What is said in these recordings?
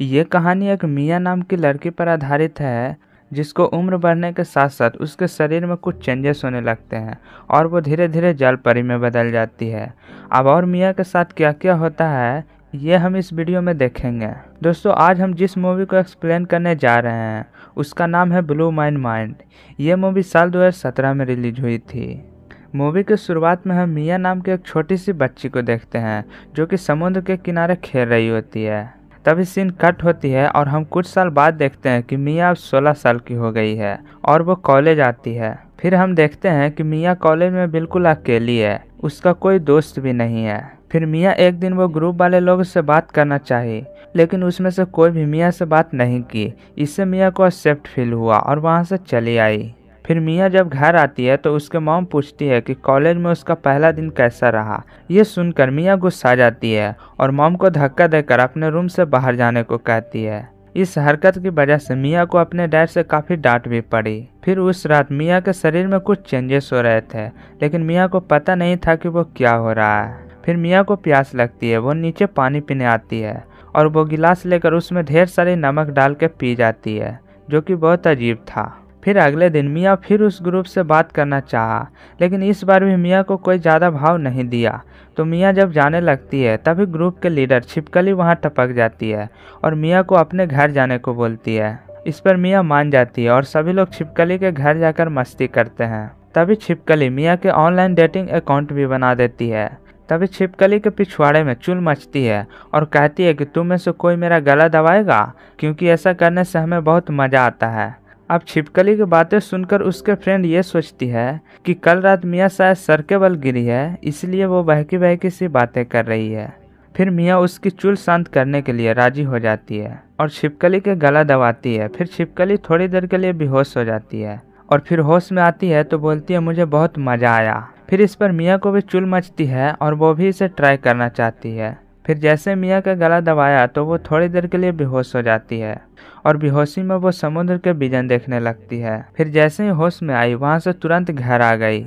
ये कहानी एक मियाँ नाम के लड़के पर आधारित है जिसको उम्र बढ़ने के साथ साथ उसके शरीर में कुछ चेंजेस होने लगते हैं और वो धीरे धीरे जल परी में बदल जाती है अब और मियाँ के साथ क्या क्या होता है ये हम इस वीडियो में देखेंगे दोस्तों आज हम जिस मूवी को एक्सप्लेन करने जा रहे हैं उसका नाम है ब्लू माइंड माइंड ये मूवी साल 2017 में रिलीज हुई थी मूवी के शुरुआत में हम मियाँ नाम की एक छोटी सी बच्ची को देखते हैं जो कि समुद्र के किनारे खेल रही होती है तभी सीन कट होती है और हम कुछ साल बाद देखते हैं कि मियाँ अब सोलह साल की हो गई है और वो कॉलेज आती है फिर हम देखते हैं कि मियाँ कॉलेज में बिल्कुल अकेली है उसका कोई दोस्त भी नहीं है फिर मियाँ एक दिन वो ग्रुप वाले लोगों से बात करना चाहिए लेकिन उसमें से कोई भी मियाँ से बात नहीं की इससे मियाँ को एक्सेप्ट फील हुआ और वहाँ से चली आई फिर मियाँ जब घर आती है तो उसके मॉम पूछती है कि कॉलेज में उसका पहला दिन कैसा रहा यह सुनकर मियाँ गुस्सा जाती है और मॉम को धक्का देकर अपने रूम से बाहर जाने को कहती है इस हरकत की वजह से मियाँ को अपने डैड से काफ़ी डांट भी पड़ी फिर उस रात मियाँ के शरीर में कुछ चेंजेस हो रहे थे लेकिन मियाँ को पता नहीं था कि वो क्या हो रहा है फिर मियाँ को प्यास लगती है वो नीचे पानी पीने आती है और वो गिलास लेकर उसमें ढेर सारे नमक डाल के पी जाती है जो कि बहुत अजीब था फिर अगले दिन मियाँ फिर उस ग्रुप से बात करना चाहा लेकिन इस बार भी मियाँ को कोई ज़्यादा भाव नहीं दिया तो मियाँ जब जाने लगती है तभी ग्रुप के लीडर छिपकली वहाँ टपक जाती है और मियाँ को अपने घर जाने को बोलती है इस पर मियाँ मान जाती है और सभी लोग छिपकली के घर जाकर मस्ती करते हैं तभी छिपकली मियाँ के ऑनलाइन डेटिंग अकाउंट भी बना देती है तभी छिपकली के पिछवाड़े में चुल मचती है और कहती है कि तुम में से कोई मेरा गला दबाएगा क्योंकि ऐसा करने से हमें बहुत मज़ा आता है अब छिपकली की बातें सुनकर उसके फ्रेंड ये सोचती है कि कल रात मियाँ शायद सर के बल गिरी है इसलिए वो बहकी बहकी सी बातें कर रही है फिर मियाँ उसकी चुल शांत करने के लिए राजी हो जाती है और छिपकली के गला दबाती है फिर छिपकली थोड़ी देर के लिए बेहोश हो जाती है और फिर होश में आती है तो बोलती है मुझे बहुत मज़ा आया फिर इस पर मियाँ को भी चुल मचती है और वो भी इसे ट्राई करना चाहती है फिर जैसे मियाँ का गला दबाया तो वो थोड़ी देर के लिए बेहोश हो जाती है और बेहोशी में वो समुद्र के बिजन देखने लगती है फिर जैसे ही होश में आई वहाँ से तुरंत घर आ गई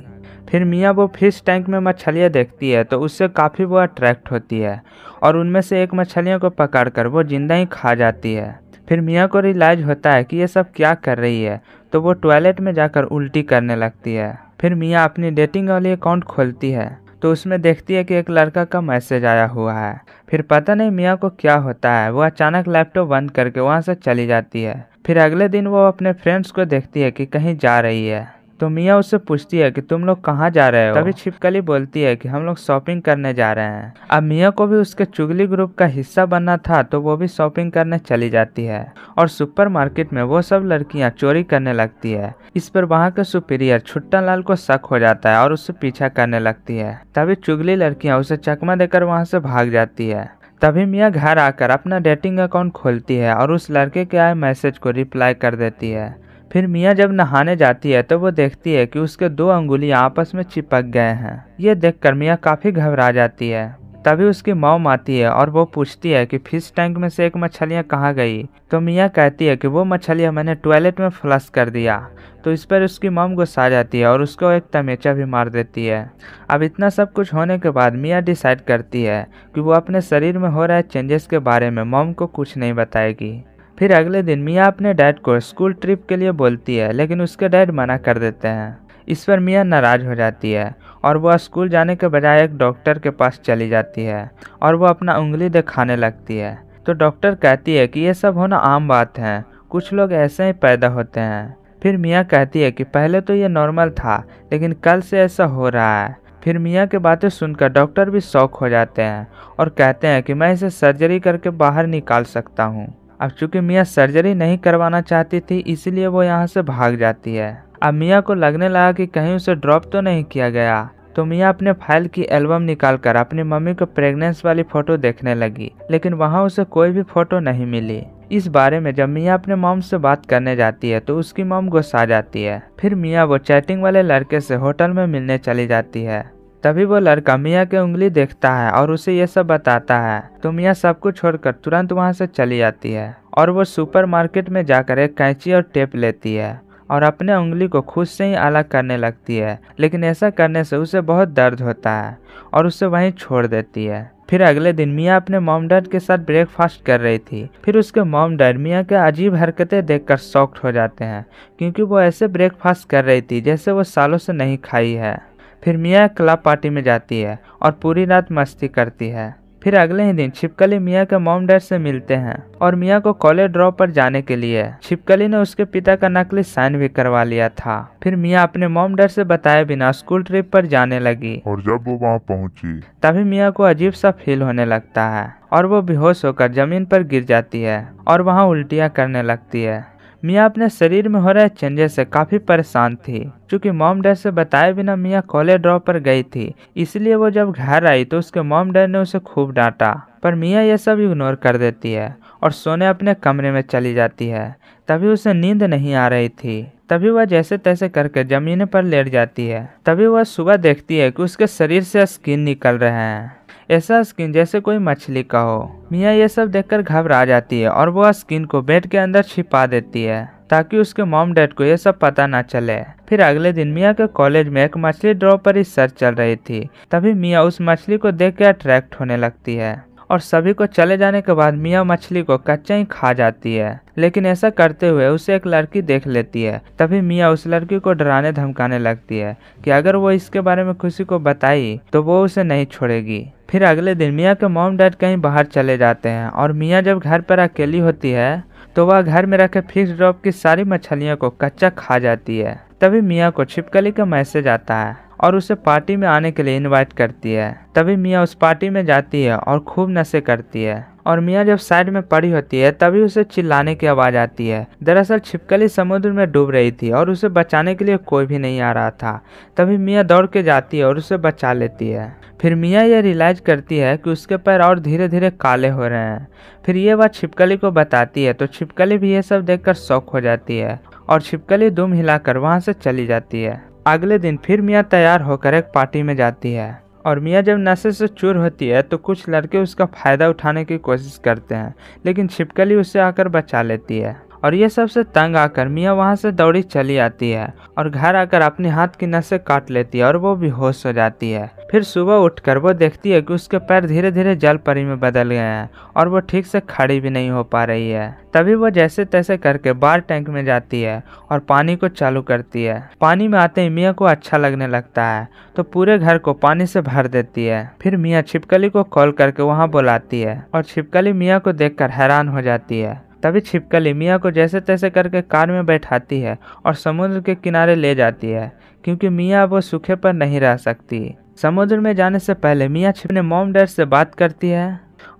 फिर मियाँ वो फिश टैंक में मछलियाँ देखती है तो उससे काफ़ी वो अट्रैक्ट होती है और उनमें से एक मछलियों को पकड़कर वो जिंदा ही खा जाती है फिर मियाँ को रिलाइज होता है कि ये सब क्या कर रही है तो वो टॉयलेट में जाकर उल्टी करने लगती है फिर मियाँ अपनी डेटिंग वाली अकाउंट खोलती है तो उसमें देखती है कि एक लड़का का मैसेज आया हुआ है फिर पता नहीं मियाँ को क्या होता है वो अचानक लैपटॉप बंद करके वहाँ से चली जाती है फिर अगले दिन वो अपने फ्रेंड्स को देखती है कि कहीं जा रही है तो मिया उससे पूछती है कि तुम लोग कहाँ जा रहे हो तभी छिपकली बोलती है कि हम लोग शॉपिंग करने जा रहे हैं अब मिया को भी उसके चुगली ग्रुप का हिस्सा बनना था तो वो भी शॉपिंग करने चली जाती है और सुपरमार्केट में वो सब लड़कियाँ चोरी करने लगती है इस पर वहाँ के सुपीरियर छुट्टा लाल को शक हो जाता है और उससे पीछा करने लगती है तभी चुगली लड़कियाँ उसे चकमा देकर वहाँ से भाग जाती है तभी मियाँ घर आकर अपना डेटिंग अकाउंट खोलती है और उस लड़के के आए मैसेज को रिप्लाई कर देती है फिर मियाँ जब नहाने जाती है तो वो देखती है कि उसके दो अंगुली आपस में चिपक गए हैं ये देखकर मियाँ काफ़ी घबरा जाती है तभी उसकी मोम आती है और वो पूछती है कि फिश टैंक में से एक मछलियाँ कहाँ गई तो मियाँ कहती है कि वो मछलियाँ मैंने टॉयलेट में फ्लश कर दिया तो इस पर उसकी मोम गुस्सा जाती है और उसको एक तमेचा भी मार देती है अब इतना सब कुछ होने के बाद मियाँ डिसाइड करती है कि वो अपने शरीर में हो रहे चेंजेस के बारे में मोम को कुछ नहीं बताएगी फिर अगले दिन मियाँ अपने डैड को स्कूल ट्रिप के लिए बोलती है लेकिन उसके डैड मना कर देते हैं इस पर मियाँ नाराज़ हो जाती है और वह स्कूल जाने के बजाय एक डॉक्टर के पास चली जाती है और वह अपना उंगली दिखाने लगती है तो डॉक्टर कहती है कि ये सब होना आम बात है कुछ लोग ऐसे ही पैदा होते हैं फिर मियाँ कहती है कि पहले तो ये नॉर्मल था लेकिन कल से ऐसा हो रहा है फिर मियाँ की बातें सुनकर डॉक्टर भी शौक हो जाते हैं और कहते हैं कि मैं इसे सर्जरी करके बाहर निकाल सकता हूँ अब चूंकि मियाँ सर्जरी नहीं करवाना चाहती थी इसलिए वो यहाँ से भाग जाती है अब मियाँ को लगने लगा कि कहीं उसे ड्रॉप तो नहीं किया गया तो मियाँ अपने फाइल की एल्बम निकाल कर अपनी मम्मी को प्रेगनेंस वाली फोटो देखने लगी लेकिन वहाँ उसे कोई भी फोटो नहीं मिली इस बारे में जब मियाँ अपने मॉम से बात करने जाती है तो उसकी मॉम गुस्सा जाती है फिर मियाँ वो चैटिंग वाले लड़के से होटल में मिलने चली जाती है तभी वो लड़का मियाँ की उंगली देखता है और उसे ये सब बताता है तो मियाँ सब कुछ छोड़कर तुरंत वहाँ से चली जाती है और वो सुपरमार्केट में जाकर एक कैंची और टेप लेती है और अपने उंगली को खुद से ही अलग करने लगती है लेकिन ऐसा करने से उसे बहुत दर्द होता है और उसे वहीं छोड़ देती है फिर अगले दिन मियाँ अपने मोम डैड के साथ ब्रेकफास्ट कर रही थी फिर उसके मोम डैड मियाँ के अजीब हरकतें देखकर शॉक्ड हो जाते हैं क्योंकि वो ऐसे ब्रेकफास्ट कर रही थी जैसे वो सालों से नहीं खाई है फिर मियाँ क्लब पार्टी में जाती है और पूरी रात मस्ती करती है फिर अगले ही दिन छिपकली मियाँ के मॉम डैड से मिलते हैं और मियाँ को कॉलेज ड्रॉप पर जाने के लिए छिपकली ने उसके पिता का नकली साइन भी करवा लिया था फिर मियाँ अपने मॉम डैड से बताए बिना स्कूल ट्रिप पर जाने लगी और जब वो वहाँ पहुँची तभी मियाँ को अजीब सा फील होने लगता है और वो बेहोश होकर जमीन पर गिर जाती है और वहाँ उल्टियाँ करने लगती है मियाँ अपने शरीर में हो रहे चेंजेस से काफी परेशान थी क्योंकि मॉम डैड से बताए बिना मियाँ कॉलेज ड्रॉप पर गई थी इसलिए वो जब घर आई तो उसके मॉम डैड ने उसे खूब डांटा पर मियाँ यह सब इग्नोर कर देती है और सोने अपने कमरे में चली जाती है तभी उसे नींद नहीं आ रही थी तभी वह जैसे तैसे करके जमीन पर लेट जाती है तभी वह सुबह देखती है कि उसके शरीर से स्किन निकल रहे हैं ऐसा स्किन जैसे कोई मछली का हो मियाँ ये सब देखकर घबरा जाती है और वह स्किन को बेड के अंदर छिपा देती है ताकि उसके मॉम डैड को यह सब पता ना चले फिर अगले दिन मियाँ के कॉलेज में एक मछली ड्रॉ पर रिसर्च चल रही थी तभी मियाँ उस मछली को देख के अट्रैक्ट होने लगती है और सभी को चले जाने के बाद मियाँ मछली को कच्चा ही खा जाती है लेकिन ऐसा करते हुए उसे एक लड़की देख लेती है तभी मियाँ उस लड़की को डराने धमकाने लगती है कि अगर वो इसके बारे में खुशी को बताई तो वो उसे नहीं छोड़ेगी फिर अगले दिन मियाँ के मोम डैड कहीं बाहर चले जाते हैं और मियाँ जब घर पर अकेली होती है तो वह घर में रखे फिक्स ड्रॉप की सारी मछलियों को कच्चा खा जाती है तभी मियाँ को छिपकली का मैसेज आता है और उसे पार्टी में आने के लिए इनवाइट करती है तभी मियाँ उस पार्टी में जाती है और खूब नशे करती है और मियाँ जब साइड में पड़ी होती है तभी उसे चिल्लाने की आवाज आती है दरअसल छिपकली समुद्र में डूब रही थी और उसे बचाने के लिए कोई भी नहीं आ रहा था तभी मियाँ दौड़ के जाती है और उसे बचा लेती है फिर मियाँ यह रियलाइज करती है कि उसके पैर और धीरे धीरे काले हो रहे हैं फिर ये बात छिपकली को बताती है तो छिपकली भी ये सब देख शौक हो जाती है और छिपकली दुम हिलाकर वहाँ से चली जाती है अगले दिन फिर मियाँ तैयार होकर एक पार्टी में जाती है और मियाँ जब नशे से चूर होती है तो कुछ लड़के उसका फ़ायदा उठाने की कोशिश करते हैं लेकिन छिपकली उसे आकर बचा लेती है और ये सबसे तंग आकर मियाँ वहाँ से दौड़ी चली आती है और घर आकर अपने हाथ की नसें काट लेती है और वो भी होश हो जाती है फिर सुबह उठकर वो देखती है कि उसके पैर धीरे धीरे जल परी में बदल गए हैं और वो ठीक से खड़ी भी नहीं हो पा रही है तभी वो जैसे तैसे करके बार टैंक में जाती है और पानी को चालू करती है पानी में आते ही मियाँ को अच्छा लगने लगता है तो पूरे घर को पानी से भर देती है फिर मियाँ छिपकली को कॉल करके वहाँ बुलाती है और छिपकली मियाँ को देख हैरान हो जाती है तभी छिपकली मियाँ को जैसे तैसे करके कार में बैठाती है और समुद्र के किनारे ले जाती है क्योंकि मियाँ वो सूखे पर नहीं रह सकती समुद्र में जाने से पहले मियाँ छिपने मोम डैड से बात करती है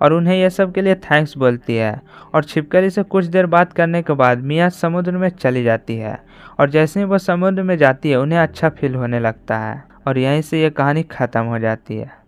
और उन्हें यह सब के लिए थैंक्स बोलती है और छिपकली से कुछ देर बात करने के बाद मियाँ समुद्र में चली जाती है और जैसे ही वो समुद्र में जाती है उन्हें अच्छा फील होने लगता है और यहीं से यह कहानी ख़त्म हो जाती है